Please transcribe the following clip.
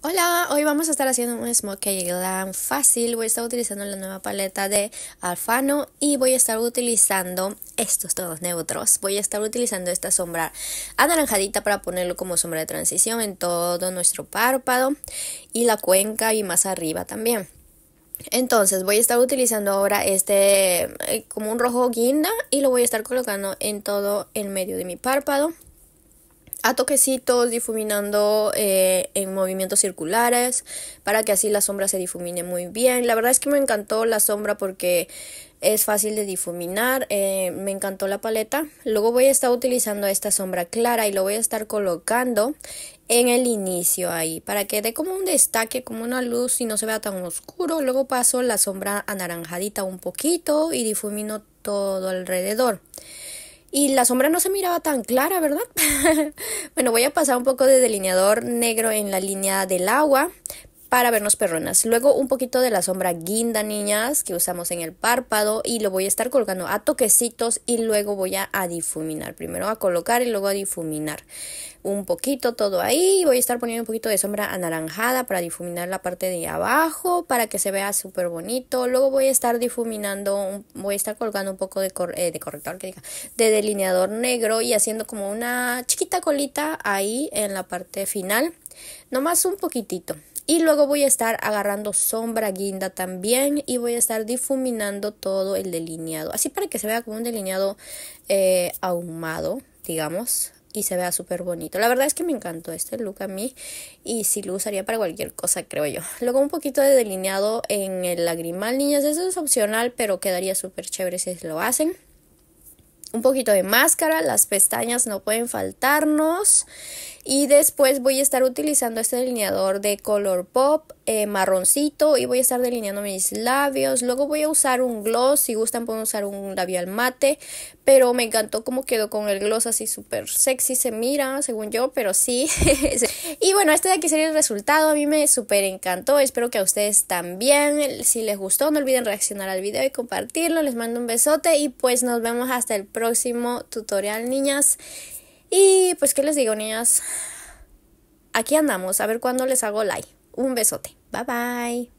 Hola, hoy vamos a estar haciendo un smokey glam fácil. Voy a estar utilizando la nueva paleta de Alfano y voy a estar utilizando estos todos neutros. Voy a estar utilizando esta sombra anaranjadita para ponerlo como sombra de transición en todo nuestro párpado y la cuenca y más arriba también. Entonces voy a estar utilizando ahora este eh, como un rojo guinda y lo voy a estar colocando en todo el medio de mi párpado a toquecitos difuminando eh, en movimientos circulares para que así la sombra se difumine muy bien. La verdad es que me encantó la sombra porque es fácil de difuminar, eh, me encantó la paleta. Luego voy a estar utilizando esta sombra clara y lo voy a estar colocando en el inicio ahí para que dé como un destaque, como una luz y no se vea tan oscuro. Luego paso la sombra anaranjadita un poquito y difumino todo alrededor. Y la sombra no se miraba tan clara, ¿verdad? bueno, voy a pasar un poco de delineador negro en la línea del agua, para vernos perronas. Luego un poquito de la sombra guinda, niñas, que usamos en el párpado y lo voy a estar colgando a toquecitos y luego voy a, difuminar. Primero a colocar y luego a difuminar un poquito todo ahí. Voy a estar poniendo un poquito de sombra anaranjada para difuminar la parte de abajo para que se vea súper bonito. Luego voy a estar difuminando, voy a estar colgando un poco eh, de, corrector, que diga, de delineador negro y haciendo como una chiquita colita ahí en la parte final. Nomás un poquitito. Y luego voy a estar agarrando sombra guinda también y voy a estar difuminando todo el delineado. Así para que se vea como un delineado eh, ahumado, digamos. Y se vea súper bonito. La verdad es que me encantó este look a mí. Y si lo usaría para cualquier cosa, creo yo. Luego un poquito de delineado en el lagrimal, niñas. Eso es opcional, pero quedaría súper chévere si lo hacen un poquito de máscara, las pestañas no pueden faltarnos y después voy a estar utilizando este delineador de color pop eh, marroncito y voy a estar delineando mis labios. Luego voy a usar un gloss, si gustan pueden usar un labial mate, pero me encantó cómo quedó con el gloss así súper sexy, se mira según yo, pero sí. y bueno, este de aquí sería el resultado, a mí me súper encantó, espero que a ustedes también. Si les gustó no olviden reaccionar al video y compartirlo, les mando un besote y pues nos vemos hasta el próximo tutorial niñas. Y pues, ¿qué les digo, niñas? Aquí andamos, a ver cuándo les hago like. Un besote. Bye bye.